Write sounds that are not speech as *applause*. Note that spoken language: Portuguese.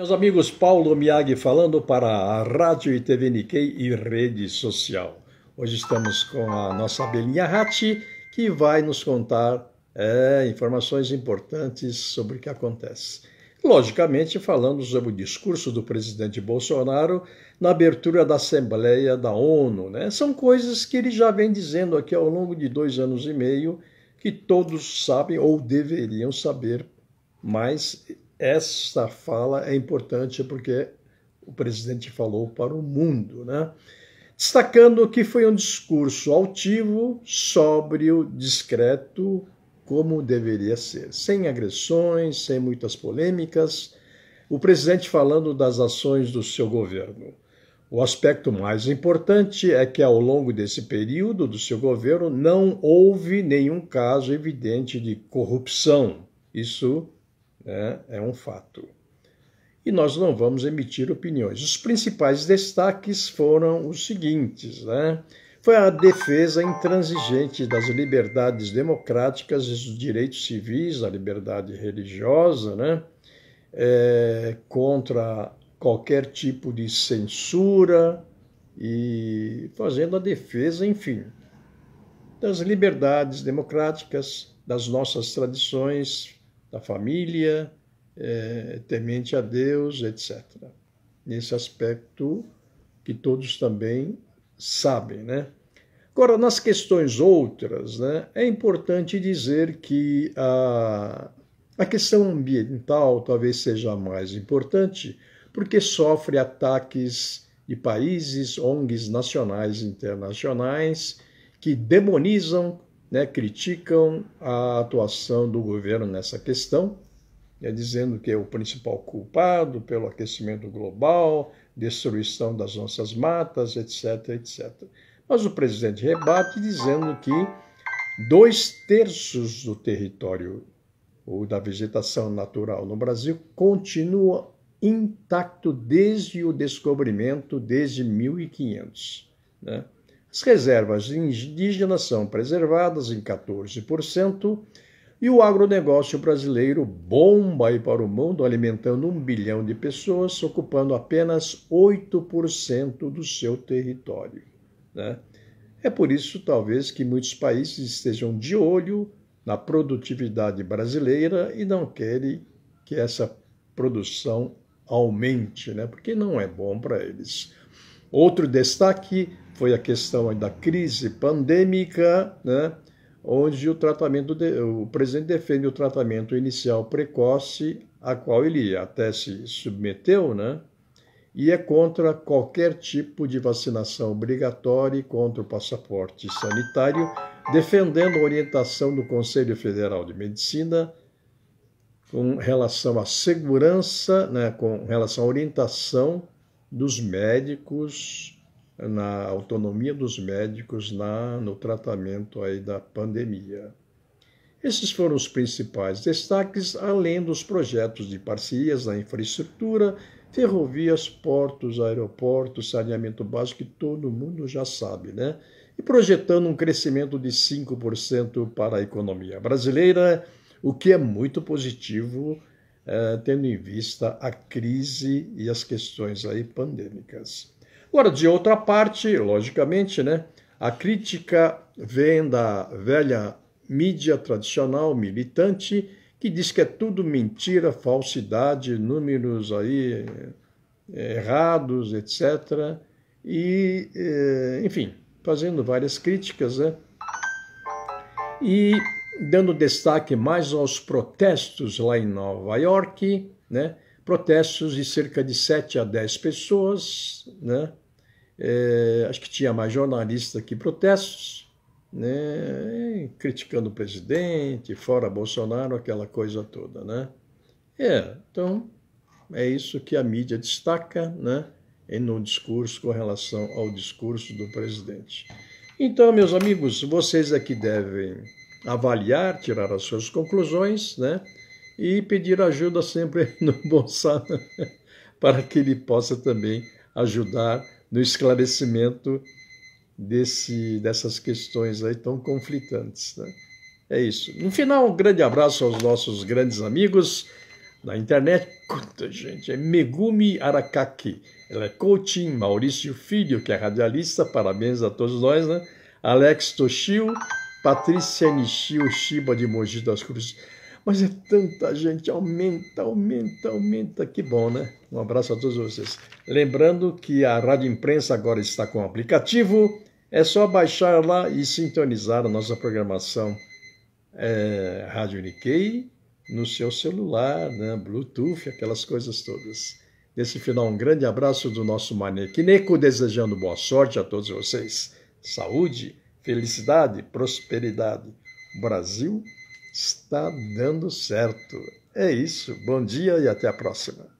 Meus amigos, Paulo Miag falando para a Rádio e TV Nikkei e Rede Social. Hoje estamos com a nossa abelhinha Hati, que vai nos contar é, informações importantes sobre o que acontece. Logicamente, falando sobre o discurso do presidente Bolsonaro na abertura da Assembleia da ONU. Né? São coisas que ele já vem dizendo aqui ao longo de dois anos e meio, que todos sabem ou deveriam saber, mas essa fala é importante porque o presidente falou para o mundo, né? destacando que foi um discurso altivo, sóbrio, discreto, como deveria ser, sem agressões, sem muitas polêmicas, o presidente falando das ações do seu governo. O aspecto mais importante é que, ao longo desse período do seu governo, não houve nenhum caso evidente de corrupção. Isso né? é um fato. E nós não vamos emitir opiniões. Os principais destaques foram os seguintes: né? foi a defesa intransigente das liberdades democráticas e dos direitos civis, a liberdade religiosa, né? É, contra qualquer tipo de censura e fazendo a defesa, enfim, das liberdades democráticas, das nossas tradições da família, é, temente a Deus, etc. Nesse aspecto que todos também sabem, né? Agora, nas questões outras, né, é importante dizer que a, a questão ambiental talvez seja a mais importante, porque sofre ataques de países, ONGs nacionais e internacionais que demonizam né, criticam a atuação do governo nessa questão, né, dizendo que é o principal culpado pelo aquecimento global, destruição das nossas matas, etc, etc. Mas o presidente rebate dizendo que dois terços do território ou da vegetação natural no Brasil continua intacto desde o descobrimento, desde 1500. Né? As reservas indígenas são preservadas em 14% e o agronegócio brasileiro bomba aí para o mundo, alimentando um bilhão de pessoas, ocupando apenas 8% do seu território. Né? É por isso, talvez, que muitos países estejam de olho na produtividade brasileira e não querem que essa produção aumente, né? porque não é bom para eles. Outro destaque foi a questão da crise pandêmica, né? onde o tratamento de, o presidente defende o tratamento inicial precoce a qual ele até se submeteu, né? E é contra qualquer tipo de vacinação obrigatória e contra o passaporte sanitário, defendendo a orientação do Conselho Federal de Medicina com relação à segurança, né, com relação à orientação dos médicos, na autonomia dos médicos na, no tratamento aí da pandemia. Esses foram os principais destaques, além dos projetos de parcerias na infraestrutura, ferrovias, portos, aeroportos, saneamento básico, que todo mundo já sabe, né? E projetando um crescimento de 5% para a economia brasileira, o que é muito positivo eh, tendo em vista a crise e as questões aí pandêmicas. Agora, de outra parte, logicamente, né, a crítica vem da velha mídia tradicional militante que diz que é tudo mentira, falsidade, números aí eh, errados, etc. E, eh, enfim, fazendo várias críticas, né? E dando destaque mais aos protestos lá em Nova York, né? protestos de cerca de 7 a 10 pessoas, né? É, acho que tinha mais jornalistas que protestos, né? criticando o presidente, fora Bolsonaro, aquela coisa toda. Né? É, então é isso que a mídia destaca né? no discurso com relação ao discurso do presidente. Então, meus amigos, vocês aqui é devem avaliar, tirar as suas conclusões, né? E pedir ajuda sempre *laughs* no Bolsá *laughs* para que ele possa também ajudar no esclarecimento desse, dessas questões aí tão conflitantes. Né? É isso. No final, um grande abraço aos nossos grandes amigos na internet. Quanta gente! É Megumi Arakaki. Ela é coaching. Maurício Filho, que é radialista. Parabéns a todos nós, né? Alex Toshio Patrícia Nishio Shiba de Mogi das Cruzes. Mas é tanta gente, aumenta, aumenta, aumenta. Que bom, né? Um abraço a todos vocês. Lembrando que a Rádio Imprensa agora está com o aplicativo. É só baixar lá e sintonizar a nossa programação é, Rádio Nikkei no seu celular, né? Bluetooth, aquelas coisas todas. Nesse final, um grande abraço do nosso Manequineco, desejando boa sorte a todos vocês. Saúde! felicidade, prosperidade. O Brasil está dando certo. É isso. Bom dia e até a próxima.